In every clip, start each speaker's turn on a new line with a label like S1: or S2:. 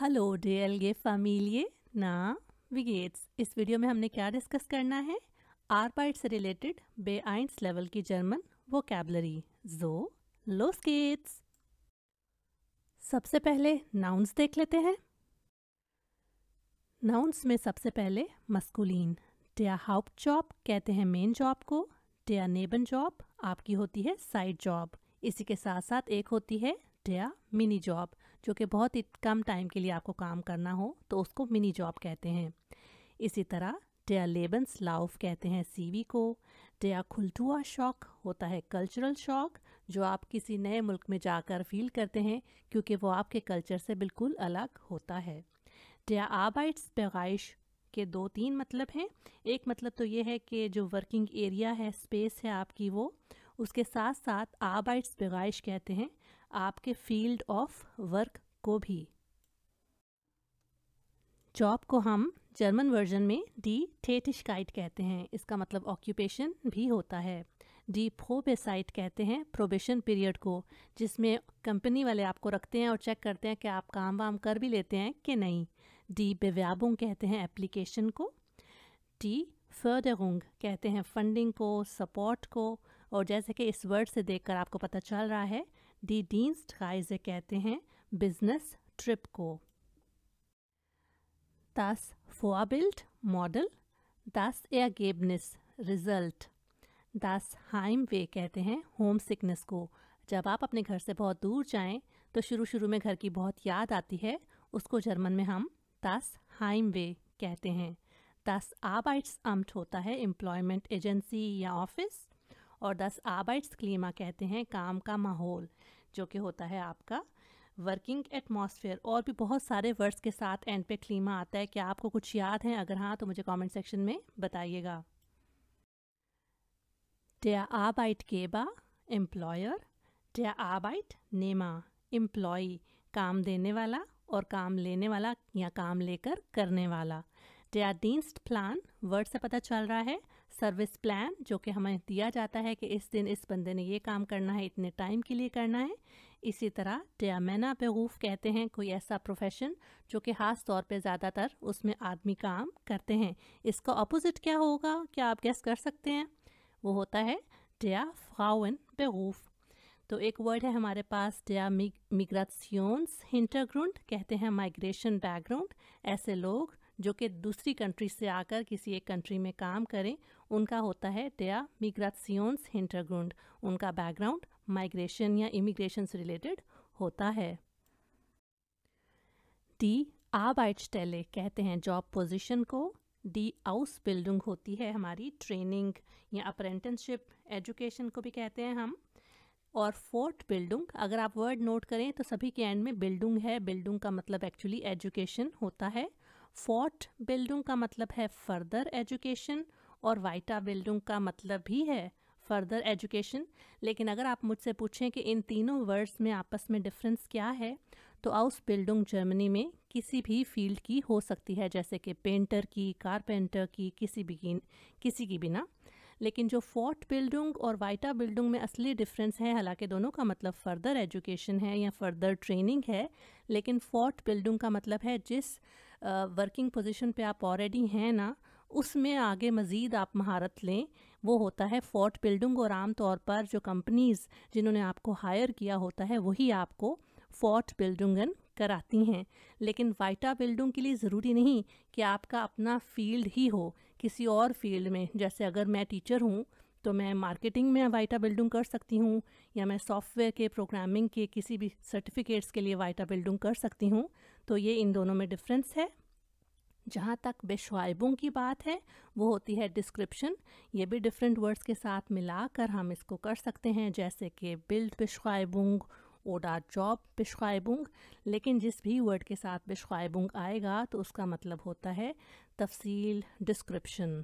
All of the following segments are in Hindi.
S1: हेलो गे फैमिली ना विगेट्स इस वीडियो में हमने क्या डिस्कस करना है आरबाइट से रिलेटेड बे आइंस लेवल की जर्मन वो कैबलरी जो लोस गेट्स सबसे पहले नाउंस देख लेते हैं नाउंस में सबसे पहले मस्कुलीन डेया हाउप जॉब कहते हैं मेन जॉब को डेया नेबन जॉब आपकी होती है साइड जॉब इसी के साथ साथ एक होती है डेया मिनी जॉब जो कि बहुत ही कम टाइम के लिए आपको काम करना हो तो उसको मिनी जॉब कहते हैं इसी तरह डेया लेबन्स लाउफ कहते हैं सीवी को डेया खुलटुआ शौक होता है कल्चरल शौक जो आप किसी नए मुल्क में जाकर फील करते हैं क्योंकि वो आपके कल्चर से बिल्कुल अलग होता है डेया आबाइट्स पैगाइश के दो तीन मतलब हैं एक मतलब तो ये है कि जो वर्किंग एरिया है स्पेस है आपकी वो उसके साथ साथ आबाइट्स पैगाइश कहते हैं आपके फील्ड ऑफ वर्क को भी जॉब को हम जर्मन वर्जन में डी थेटिशकाइट कहते हैं इसका मतलब ऑक्यूपेशन भी होता है डी फोबेसाइट कहते हैं प्रोबेशन पीरियड को जिसमें कंपनी वाले आपको रखते हैं और चेक करते हैं कि आप काम वाम कर भी लेते हैं कि नहीं डी बेव्याबुंग कहते हैं एप्लीकेशन को डी फर्डरुंग कहते हैं फंडिंग को सपोर्ट को और जैसे कि इस वर्ड से देखकर आपको पता चल रहा है डी डीन्स्ट Reise कहते हैं बिजनेस ट्रिप को das मॉडल Model, गेबनेस रिजल्ट दस हाइम वे कहते हैं होम सिकनेस को जब आप अपने घर से बहुत दूर जाएं तो शुरू शुरू में घर की बहुत याद आती है उसको जर्मन में हम हाइम वे कहते हैं आबाइट्स अम्ट होता है एम्प्लॉयमेंट एजेंसी या ऑफिस और दस क्लीमा कहते हैं काम का माहौल जो कि होता है आपका वर्किंग एटमॉस्फेयर और भी बहुत सारे वर्ड्स के साथ एंड पे क्लीमा आता है क्या आपको कुछ याद है अगर हाँ तो मुझे कमेंट सेक्शन में बताइएगा केबा एम्प्लॉयर डे आबाइट नेमा एम्प्लॉ काम देने वाला और काम लेने वाला या काम लेकर करने वाला der प्लान वर्ड से पता चल रहा है सर्विस प्लान जो कि हमें दिया जाता है कि इस दिन इस बंदे ने ये काम करना है इतने टाइम के लिए करना है इसी तरह डयामेना बेगूफ़ कहते हैं कोई ऐसा प्रोफेशन जो कि ख़ास तौर पे ज़्यादातर उसमें आदमी काम करते हैं इसका अपोजिट क्या होगा क्या आप गैस कर सकते हैं वो होता है डया फ्राउन बेगूफ़ तो एक वर्ड है हमारे पास डया मिग्रासियोन्स हिंटरग्राउंड कहते हैं माइग्रेशन बैकग्राउंड ऐसे लोग जो कि दूसरी कंट्री से आकर किसी एक कंट्री में काम करें उनका होता है डेया मिग्रासियोन्स हिंटरग्रुंड उनका बैकग्राउंड माइग्रेशन या इमिग्रेशन से रिलेटेड होता है डी आबाइटस्टेले कहते हैं जॉब पोजिशन को डी आउस बिल्डिंग होती है हमारी ट्रेनिंग या अप्रेंटिसशिप एजुकेशन को भी कहते हैं हम और फोर्थ बिल्डिंग अगर आप वर्ड नोट करें तो सभी के एंड में बिल्डिंग है बिल्डिंग का मतलब एक्चुअली एजुकेशन होता है फोर्ट बिल्डिंग का मतलब है फर्दर एजुकेशन और वाइटा बिल्डिंग का मतलब भी है फर्दर एजुकेशन लेकिन अगर आप मुझसे पूछें कि इन तीनों वर्ड्स में आपस में डिफरेंस क्या है तो आउस बिल्डिंग जर्मनी में किसी भी फील्ड की हो सकती है जैसे कि पेंटर की कारपेंटर की किसी भी किसी की बिना लेकिन जो फोर्ट बिल्डिंग और वाइटा बिल्डिंग में असली डिफरेंस है हालांकि दोनों का मतलब फ़र्दर एजुकेशन है या फ़र्दर ट्रेनिंग है लेकिन फोर्ट बिल्डिंग का मतलब है जिस वर्किंग पोजीशन पे आप ऑलरेडी हैं ना उसमें आगे मज़ीद आप महारत लें वो होता है फोर्ट बिल्डिंग और आम तौर पर जो कंपनीज़ जिन्होंने आपको हायर किया होता है वही आपको फोर्ट बिल्डिंगन कराती हैं लेकिन वाइटा बिल्डिंग के लिए ज़रूरी नहीं कि आपका अपना फील्ड ही हो किसी और फील्ड में जैसे अगर मैं टीचर हूँ तो मैं मार्केटिंग में वाइटा बिल्डिंग कर सकती हूँ या मैं सॉफ्टवेयर के प्रोग्रामिंग के किसी भी सर्टिफिकेट्स के लिए वाइटा बिल्डिंग कर सकती हूँ तो ये इन दोनों में डिफरेंस है जहाँ तक बेशवाइबों की बात है वो होती है डिस्क्रिप्शन ये भी डिफरेंट वर्ड्स के साथ मिलाकर हम इसको कर सकते हैं जैसे कि बिल्ड बेशवाइबुंग ओडा जॉब बेशवाइबुंग लेकिन जिस भी वर्ड के साथ बेशवाइबुंग आएगा तो उसका मतलब होता है तफसील डिस्क्रिप्शन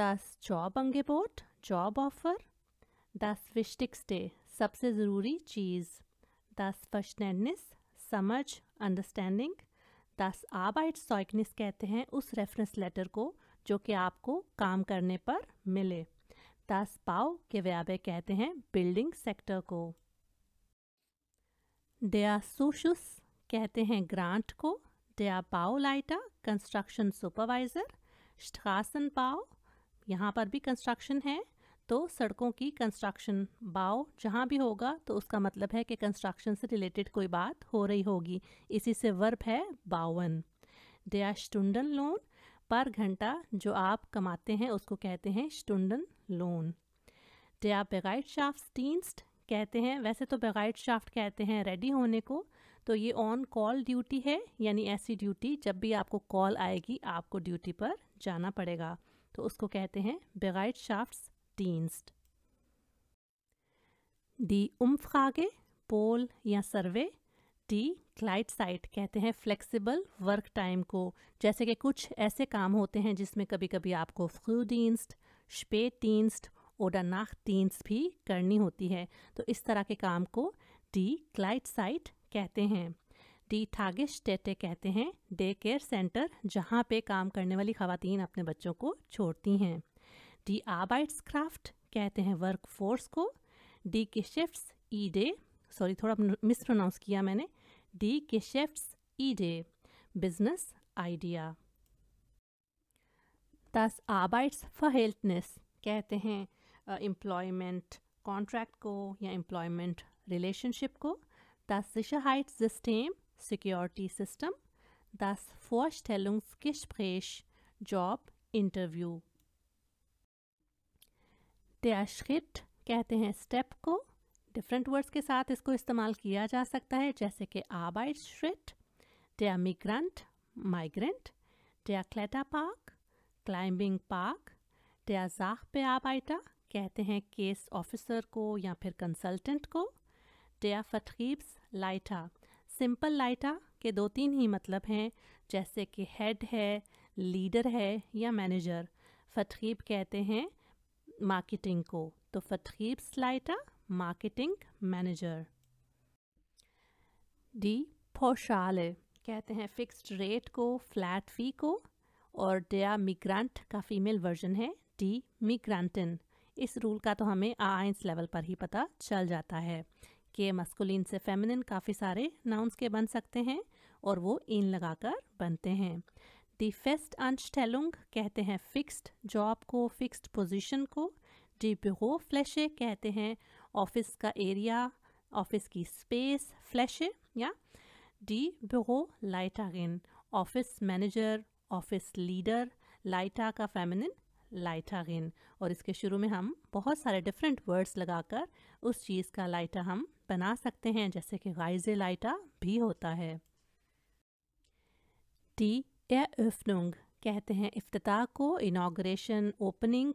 S1: दस जॉब अंगेबोट जॉब ऑफर दस विश्टिक्स डे सबसे ज़रूरी चीज़ दस फर्शनैंडनिस समझ अंडरस्टैंडिंग दस आबाइट सॉइकनिस कहते हैं उस रेफरेंस लेटर को जो कि आपको काम करने पर मिले दस पाव के व्याबे कहते हैं बिल्डिंग सेक्टर को सोशुस कहते हैं ग्रांट को डेआ पाओ लाइटा कंस्ट्रक्शन सुपरवाइजर स्ट्रासन पाओ यहाँ पर भी कंस्ट्रक्शन है तो सड़कों की कंस्ट्रक्शन बाव जहाँ भी होगा तो उसका मतलब है कि कंस्ट्रक्शन से रिलेटेड कोई बात हो रही होगी इसी से वर्ब है बावन डया स्टूडन लोन पर घंटा जो आप कमाते हैं उसको कहते हैं स्टूडन लोन डया बेगाइड शाफ्ट स्टीन्स्ट कहते हैं वैसे तो बेगाइड शाफ्ट कहते हैं रेडी होने को तो ये ऑन कॉल ड्यूटी है यानी ऐसी ड्यूटी जब भी आपको कॉल आएगी आपको ड्यूटी पर जाना पड़ेगा तो उसको कहते हैं शाफ्ट डीन्स्ट डी Umfrage, पोल या सर्वे डी क्लाइट साइट कहते हैं फ्लेक्सिबल वर्क टाइम को जैसे कि कुछ ऐसे काम होते हैं जिसमें कभी कभी आपको फ्रू डीन्स्ट शपे टीन्स्ट ओडा नाख टीन्स भी करनी होती है तो इस तरह के काम को डी क्लाइट साइट कहते हैं डी टेटे कहते हैं डे केयर सेंटर जहाँ पे काम करने वाली खातन अपने बच्चों को छोड़ती हैं डी आबाइट्स क्राफ्ट कहते हैं वर्क फोर्स को डी के शिफ्ट्स ई डे सॉरी थोड़ा मिस प्रोनाउंस किया मैंने डी के शिफ्ट्स ई डे बिजनेस आइडिया दस आबाइट्स फेल्थनेस कहते हैं एम्प्लॉयमेंट कॉन्ट्रैक्ट को या एम्प्लॉयमेंट रिलेशनशिप को das Sicherheitssystem security system das vorstellungsgespräch job interview der schritt कहते हैं स्टेप को डिफरेंट वर्ड्स के साथ इसको इस्तेमाल किया जा सकता है जैसे कि आबाइट श्रिट डेयर मिग्रंट माइग्रेंट डेयर क्लेटा पार्क क्लाइंबिंग पार्क डेयर जाख पे आबाइटा कहते हैं केस ऑफिसर को या फिर कंसल्टेंट को डेयर फतरीब्स लाइटा सिंपल लाइटा के दो तीन ही मतलब हैं जैसे कि हेड है लीडर है या मैनेजर फतखीब कहते हैं मार्केटिंग को तो फतखीब स्लाइटा मार्केटिंग मैनेजर डी पोशाले कहते हैं फिक्स्ड रेट को फ्लैट फी को और डिया मिग्रांट का फीमेल वर्जन है डी मिग्रांटिन इस रूल का तो हमें आइंस लेवल पर ही पता चल जाता है के मस्कुलिन से फेमिनिन काफ़ी सारे नाउंस के बन सकते हैं और वो इन लगाकर बनते हैं दी फेस्ट अंशटेलुंग कहते हैं फिक्स्ड जॉब को फिक्स्ड पोजीशन को डी ब्यूरो फ्लैशे कहते हैं ऑफिस का एरिया ऑफिस की स्पेस फ्लैशे या डी ब्यूरो लाइटागिन ऑफिस मैनेजर ऑफिस लीडर लाइटा का फेमिनिन लाइटागिन और इसके शुरू में हम बहुत सारे डिफरेंट वर्ड्स लगाकर उस चीज़ का लाइटा हम बना सकते हैं जैसे कि गाइजे लाइटा भी होता है डी एफ्नुंग कहते हैं अफ्ताह को इनाग्रेशन ओपनिंग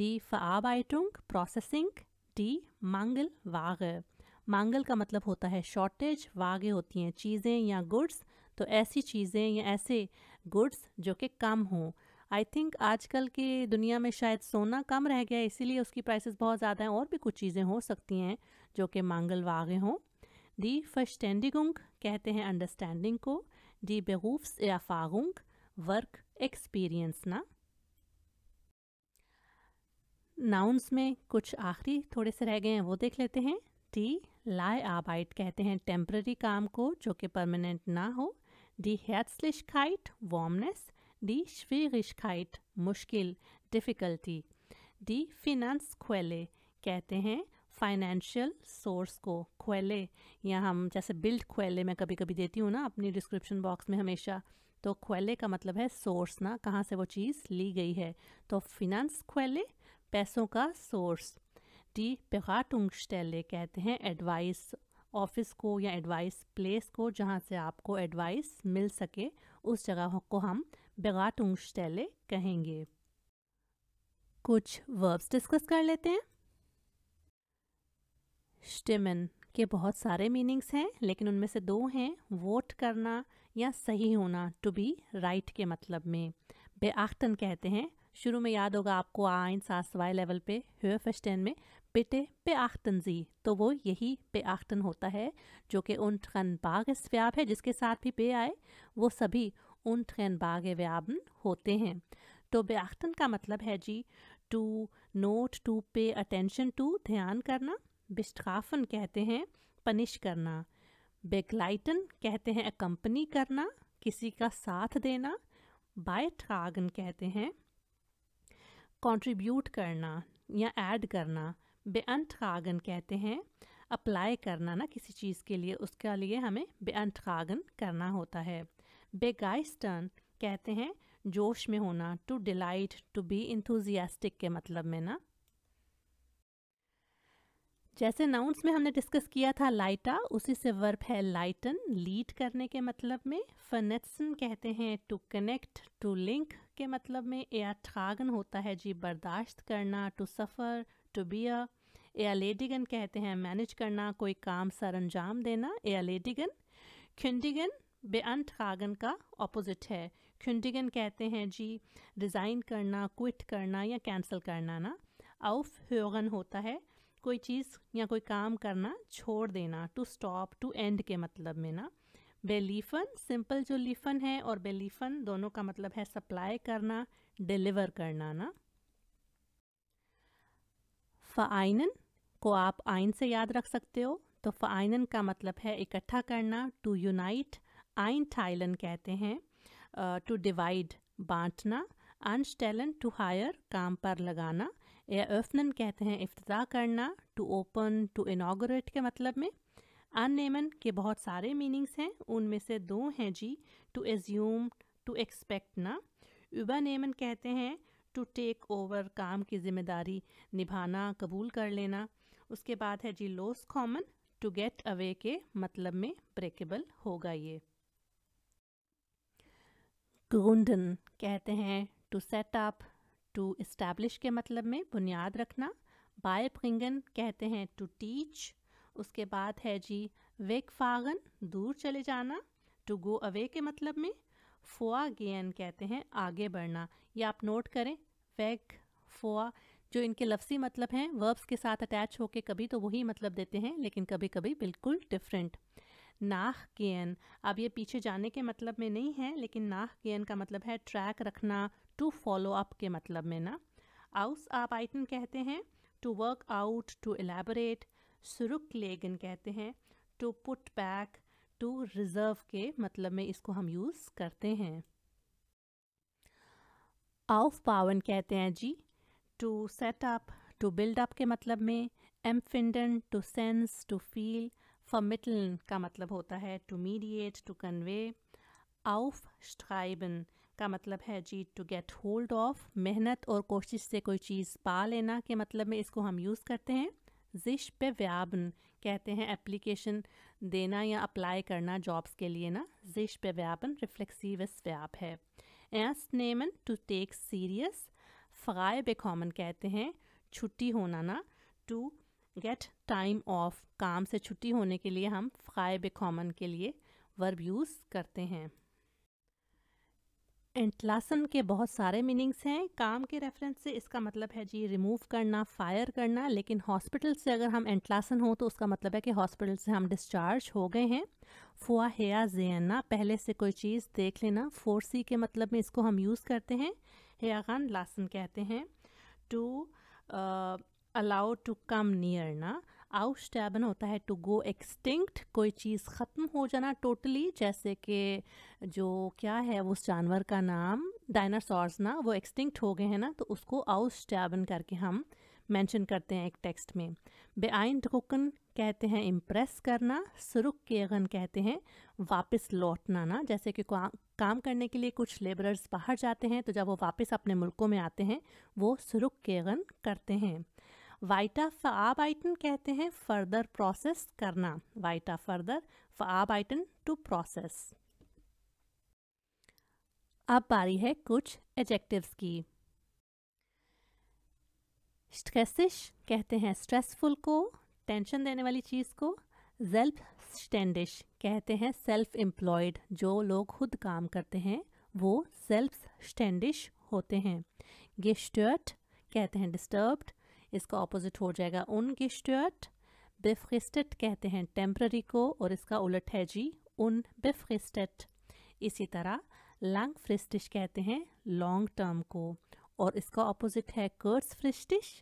S1: डी फआबाइटुंग प्रोसेसिंग डी मांगल वाग मांगल का मतलब होता है शॉर्टेज वागे होती हैं चीज़ें या गुड्स तो ऐसी चीज़ें या ऐसे गुड्स जो कि कम हों आई थिंक आजकल की दुनिया में शायद सोना कम रह गया इसीलिए उसकी प्राइसेस बहुत ज़्यादा हैं और भी कुछ चीज़ें हो सकती हैं जो कि वागे हों दी फर्स्टेंडिगुंग कहते हैं अंडरस्टैंडिंग को दी बेहूफ्स फागुंग वर्क एक्सपीरियंस ना नाउन्स में कुछ आखिरी थोड़े से रह गए हैं वो देख लेते हैं टी लाए आबाइट कहते हैं टेम्प्ररी काम को जो कि परमानेंट ना हो डी स्लिश खाइट वार्मनेस die Schwierigkeit, मुश्किल difficulty. Die Finanzquelle कहते हैं फाइनेंशियल सोर्स को क्वेले या हम जैसे बिल्ड क्वेले मैं कभी कभी देती हूँ ना अपनी डिस्क्रिप्शन बॉक्स में हमेशा तो क्वेले का मतलब है सोर्स ना कहाँ से वो चीज़ ली गई है तो फिनंस क्वेले पैसों का सोर्स डी पेगाटुंगस्टेले कहते हैं एडवाइस ऑफिस को या एडवाइस प्लेस को जहाँ से आपको एडवाइस मिल सके उस जगह को हम Beratungsstelle कहेंगे कुछ verbs डिस्कस कर लेते हैं स्टिमन के बहुत सारे मीनिंग्स हैं लेकिन उनमें से दो हैं वोट करना या सही होना टू बी राइट के मतलब में बेआख्तन कहते हैं शुरू में याद होगा आपको आइन सासवाए लेवल पे फेस्टेन में पे बेआख्तन जी तो वो यही पे आख्तन होता है जो कि उन बाग इस है जिसके साथ भी पे आए वो सभी untrennbar व्याबन होते हैं तो बेअख्तन का मतलब है जी to note to pay attention to ध्यान करना बिस्ट्राफन कहते हैं पनिश करना बेगलाइटन कहते हैं कंपनी करना किसी का साथ देना बायट्रागन कहते हैं कॉन्ट्रीब्यूट करना या ऐड करना बेअंतरागन कहते हैं अप्लाई करना ना किसी चीज़ के लिए उसके लिए हमें बेअंतरागन करना होता है बेगाइस्टन कहते हैं जोश में होना to delight to be enthusiastic के मतलब में ना जैसे नाउन्स में हमने डिस्कस किया था लाइटा उसी से वर्ब है लाइटन लीड करने के मतलब में फनेट्सन कहते हैं टू कनेक्ट टू लिंक के मतलब में एट्रागन होता है जी बर्दाश्त करना टू सफ़र टू बी बिया लेडिगन कहते हैं मैनेज करना कोई काम अंजाम देना लेडिगन खिंडिगन बेअनट्रागन का ऑपोजिट है खुंडिगन कहते हैं जी रिज़ाइन करना क्विट करना या कैंसिल करना ना आउफ ह्योगन होता है कोई चीज़ या कोई काम करना छोड़ देना टू स्टॉप टू एंड के मतलब में ना बेलीफन सिंपल जो लीफन है और बेलीफन दोनों का मतलब है सप्लाई करना डिलीवर करना ना फ़ाइनन को आप आइन से याद रख सकते हो तो फ़ाइनन का मतलब है इकट्ठा करना टू यूनाइट आइन टाइलन कहते हैं टू डिवाइड बांटना अनस्टैलन टू हायर काम पर लगाना या अफनन कहते हैं इफ्तः करना टू ओपन टू इनागोरेट के मतलब में अननेमन के बहुत सारे मीनिंग्स हैं उनमें से दो हैं जी टू एज्यूम टू एक्सपेक्ट ना उबा नेमन कहते हैं टू टेक ओवर काम की जिम्मेदारी निभाना कबूल कर लेना उसके बाद है जी लोस कॉमन टू गेट अवे के मतलब में ब्रेकेबल होगा ये ग्रुंडन कहते हैं to set up to establish के मतलब में बुनियाद रखना बाय प्रिंगन कहते हैं टू टीच उसके बाद है जी वेक फागन दूर चले जाना टू गो अवे के मतलब में फोआ गेन कहते हैं आगे बढ़ना ये आप नोट करें वेक फोआ जो इनके लफ्सी मतलब हैं वर्ब्स के साथ अटैच होके कभी तो वही मतलब देते हैं लेकिन कभी कभी बिल्कुल डिफरेंट नाह गेन अब ये पीछे जाने के मतलब में नहीं है लेकिन नाह गेन का मतलब है ट्रैक रखना टू फॉलो अप के मतलब में ना आउस आप आइटन कहते हैं to work out to elaborate सुरुक लेगन कहते हैं to put back to reserve के मतलब में इसको हम यूज़ करते हैं आउफ पावन कहते हैं जी to set up to build up के मतलब में एम्फिंडन to sense to feel Vermitteln का मतलब होता है टू मीडिएट टू कन्वे आउफ स्ट्राइबन का मतलब है जी टू गेट होल्ड ऑफ मेहनत और कोशिश से कोई चीज़ पा लेना के मतलब में इसको हम यूज़ करते हैं जिश पे व्याबन कहते हैं एप्लीकेशन देना या अप्लाई करना जॉब्स के लिए ना जिश पे व्यापन रिफ्लेक्सिवस व्याप है एस्ट नेमन टू टेक सीरियस फ्राई बेकॉमन कहते हैं छुट्टी होना ना टू गेट टाइम ऑफ काम से छुट्टी होने के लिए हम फ्राई बे कॉमन के लिए वर्ब यूज़ करते हैं एंटलासन के बहुत सारे मीनिंग्स हैं काम के रेफरेंस से इसका मतलब है जी रिमूव करना फायर करना लेकिन हॉस्पिटल से अगर हम एंटलासन हो तो उसका मतलब है कि हॉस्पिटल से हम डिस्चार्ज हो गए हैं फुआ हेया जेना पहले से कोई चीज़ देख लेना फोरसी के मतलब में इसको हम यूज़ करते हैं हेया खान लासन कहते हैं to allow to come near ना आउस्टैबन होता है टू गो एक्सटिंक्ट कोई चीज़ ख़त्म हो जाना टोटली जैसे कि जो क्या है उस जानवर का नाम डायनासॉर्स ना वो एक्सटिंक्ट हो गए हैं ना तो उसको आउस्टैबन करके हम मेंशन करते हैं एक टेक्स्ट में बेआइन टुकन कहते हैं इम्प्रेस करना सुरुक केगन कहते हैं वापस लौटना ना जैसे कि काम करने के लिए कुछ लेबरर्स बाहर जाते हैं तो जब वो वापस अपने मुल्कों में आते हैं वो सुरुक केगन करते हैं वाइटा फआबाइटन कहते हैं फर्दर प्रोसेस करना वाइटा फर्दर फआबाइटन टू प्रोसेस अब पारी है कुछ एजेक्टिव की स्ट्रेसिश कहते हैं स्ट्रेसफुल को टेंशन देने वाली चीज़ को सेल्फ स्टैंडिश कहते हैं सेल्फ एम्प्लॉयड जो लोग खुद काम करते हैं वो सेल्फ स्टैंडिश होते हैं गेस्टर्ट कहते हैं डिस्टर्ब्ड इसका ऑपोजिट हो जाएगा उनगिस्टर्ट बेफ्रिस्टेट कहते हैं टेम्प्ररी को और इसका उलट है जी उन बेफ्रिस्टेट इसी तरह लंग फ्रिस्टिश कहते हैं लॉन्ग टर्म को और इसका ऑपोजिट है कर्ट्स फ्रिस्टिश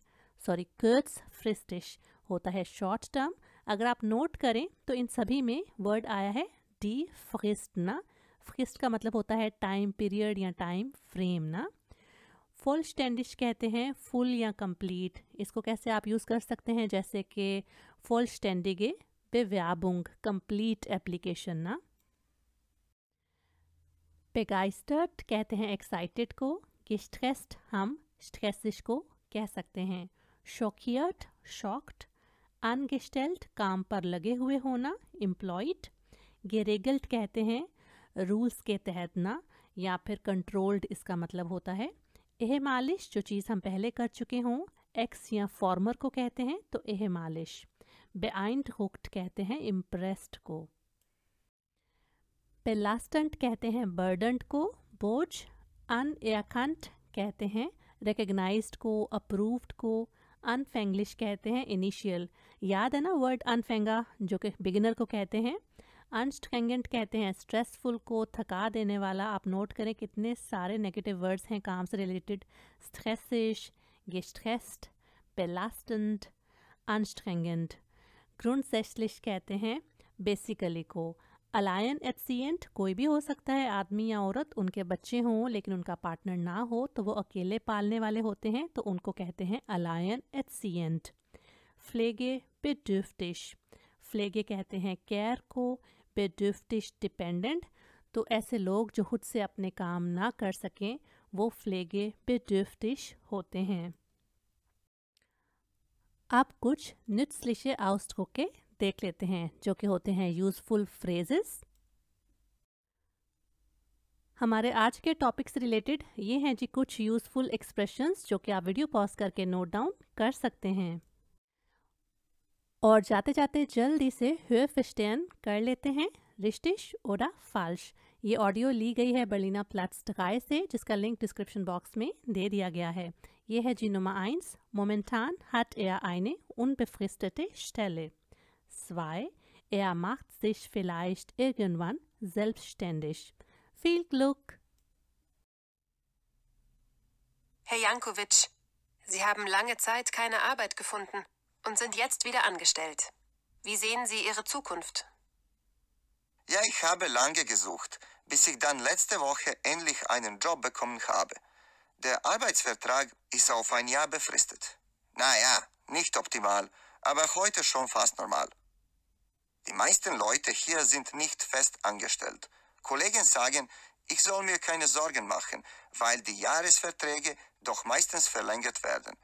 S1: सॉरी कर्ट्स फ्रिस्टिश होता है शॉर्ट टर्म अगर आप नोट करें तो इन सभी में वर्ड आया है डी फ्रिस्ट ना फ्रिस्ट का मतलब होता है टाइम पीरियड या टाइम फ्रेम ना फुल स्टैंडिश कहते हैं फुल या कंप्लीट इसको कैसे आप यूज़ कर सकते हैं जैसे कि फुल स्टैंडिगे बेव्याबुंग कंप्लीट एप्लीकेशन ना पेगाइस्टर्ट कहते हैं एक्साइटेड को गिस्ट्रेस्ट हम स्ट्रेसिश को कह सकते हैं शोकियट शॉक्ड अनगिस्टेल्ट काम पर लगे हुए होना एम्प्लॉयड गेरेगल्ट कहते हैं रूल्स के तहत ना या फिर कंट्रोल्ड इसका मतलब होता है यह मालिश जो चीज़ हम पहले कर चुके हों एक्स या फॉर्मर को कहते हैं तो यह मालिश बेआइंड हुक्ड कहते हैं इम्प्रेस्ड को पेलास्टंट कहते हैं बर्डंट को बोझ अन याखंट कहते हैं रिकग्नाइज को अप्रूव्ड को अनफेंग्लिश कहते हैं इनिशियल याद है ना वर्ड अनफेंगा जो कि बिगिनर को कहते हैं अनस्ट्रेंगेंट कहते हैं स्ट्रेसफुल को थका देने वाला आप नोट करें कितने सारे नेगेटिव वर्ड्स हैं काम से रिलेटेड स्ट्रेसिश गेस्ट्रेस्ट बेलास्टेंट अनस्ट्रेंगेंट ग्रुंडसेशलिश कहते हैं बेसिकली को अलायन एफसीएंट कोई भी हो सकता है आदमी या औरत उनके बच्चे हों लेकिन उनका पार्टनर ना हो तो वो अकेले पालने वाले होते हैं तो उनको कहते हैं अलायन एंट फ्लेगे डिफ्टिश फ्लेगे कहते हैं केयर को पे डिपेंडेंट तो ऐसे लोग जो खुद से अपने काम ना कर सकें वो फ्लेगे पे होते हैं आप कुछ नुट्सलिशे आउस्ट के देख लेते हैं जो कि होते हैं यूज़फुल फ्रेजेस हमारे आज के टॉपिक से रिलेटेड ये हैं जी कुछ यूज़फुल एक्सप्रेशंस जो कि आप वीडियो पॉज करके नोट डाउन कर सकते हैं और जाते जाते जल्दी से हुए फिस्टेन कर लेते हैं रिश्तिश ओडा फाल्श ये ऑडियो ली गई है बर्लिना प्लेट्सटकाय से जिसका लिंक डिस्क्रिप्शन बॉक्स में दे दिया गया है ये है जी नुमा eins. Momentan hat er eine unbefristete Stelle. 2. Er macht sich vielleicht irgendwann selbstständig. Viel Glück!
S2: Herr Jankovic, Sie haben lange Zeit keine Arbeit gefunden und sind jetzt wieder angestellt. Wie sehen Sie Ihre Zukunft? Ja, ich habe lange gesucht, bis ich dann letzte Woche endlich einen Job bekommen habe. Der Arbeitsvertrag ist auf ein Jahr befristet. Naja, nicht optimal, aber heute schon fast normal. Die meisten Leute hier sind nicht fest angestellt. Kollegen sagen, ich soll mir keine Sorgen machen, weil die Jahresverträge doch meistens verlängert werden.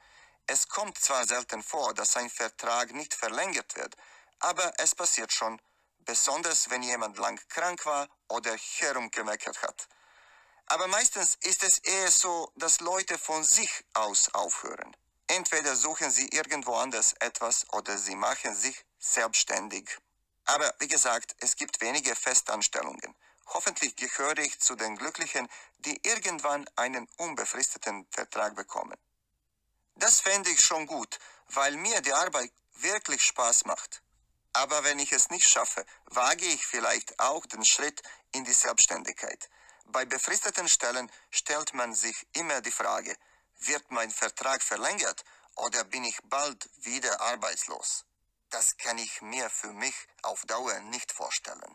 S2: Es kommt zwar selten vor, dass ein Vertrag nicht verlängert wird, aber es passiert schon, besonders wenn jemand lang krank war oder herumgemeckert hat. Aber meistens ist es eher so, dass Leute von sich aus aufhören. Entweder suchen sie irgendwo anders etwas oder sie machen sich selbstständig. Aber wie gesagt, es gibt wenige Festanstellungen. Hoffentlich gehöre ich zu den Glücklichen, die irgendwann einen unbefristeten Vertrag bekommen. Das fände ich schon gut, weil mir die Arbeit wirklich Spaß macht. Aber wenn ich es nicht schaffe, wage ich vielleicht auch den Schritt in die Selbstständigkeit. Bei befristeten Stellen stellt man sich immer die Frage, wird mein Vertrag verlängert oder bin ich bald wieder arbeitslos? Das kann ich mir für mich auf Dauer nicht vorstellen.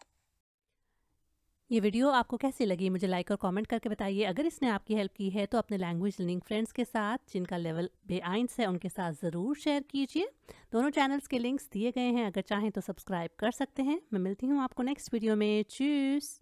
S1: ये वीडियो आपको कैसी लगी मुझे लाइक और कमेंट करके बताइए अगर इसने आपकी हेल्प की है तो अपने लैंग्वेज लर्निंग फ्रेंड्स के साथ जिनका लेवल बेआइंस है उनके साथ ज़रूर शेयर कीजिए दोनों चैनल्स के लिंक्स दिए गए हैं अगर चाहें तो सब्सक्राइब कर सकते हैं मैं मिलती हूँ आपको नेक्स्ट वीडियो में चूज़